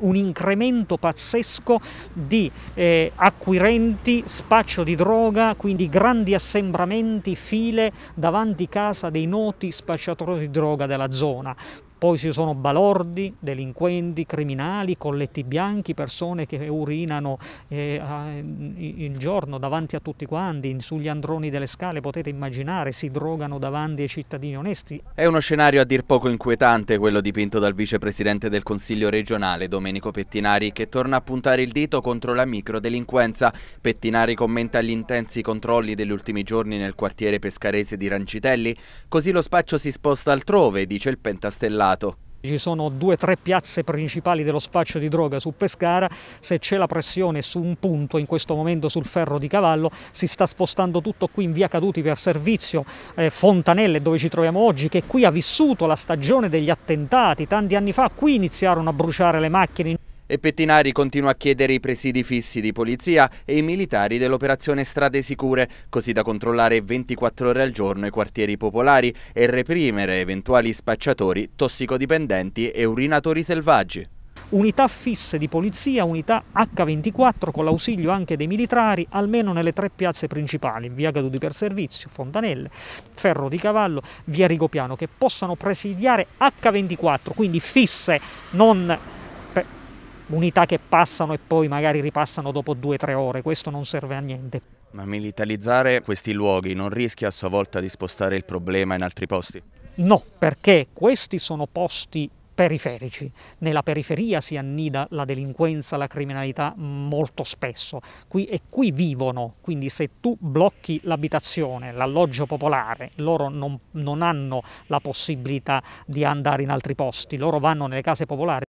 un incremento pazzesco di eh, acquirenti, spaccio di droga, quindi grandi assembramenti, file davanti casa dei noti spacciatori di droga della zona. Poi ci sono balordi, delinquenti, criminali, colletti bianchi, persone che urinano eh, il giorno davanti a tutti quanti, sugli androni delle scale, potete immaginare, si drogano davanti ai cittadini onesti. È uno scenario a dir poco inquietante quello dipinto dal vicepresidente del Consiglio regionale, Domenico Pettinari, che torna a puntare il dito contro la microdelinquenza. Pettinari commenta gli intensi controlli degli ultimi giorni nel quartiere pescarese di Rancitelli, così lo spaccio si sposta altrove, dice il pentastellato delicato. Ci sono due o tre piazze principali dello spaccio di droga su Pescara, se c'è la pressione su un punto, in questo momento sul ferro di cavallo, si sta spostando tutto qui in via Caduti per servizio, eh, Fontanelle dove ci troviamo oggi, che qui ha vissuto la stagione degli attentati, tanti anni fa qui iniziarono a bruciare le macchine. E Pettinari continua a chiedere i presidi fissi di polizia e i militari dell'operazione Strade Sicure, così da controllare 24 ore al giorno i quartieri popolari e reprimere eventuali spacciatori, tossicodipendenti e urinatori selvaggi unità fisse di polizia, unità H24 con l'ausilio anche dei militari, almeno nelle tre piazze principali, via Caduti per Servizio, Fontanelle, Ferro di Cavallo, via Rigopiano, che possano presidiare H24, quindi fisse, non unità che passano e poi magari ripassano dopo due o tre ore, questo non serve a niente. Ma militarizzare questi luoghi non rischia a sua volta di spostare il problema in altri posti? No, perché questi sono posti periferici. Nella periferia si annida la delinquenza, la criminalità molto spesso qui, e qui vivono, quindi se tu blocchi l'abitazione, l'alloggio popolare, loro non, non hanno la possibilità di andare in altri posti, loro vanno nelle case popolari.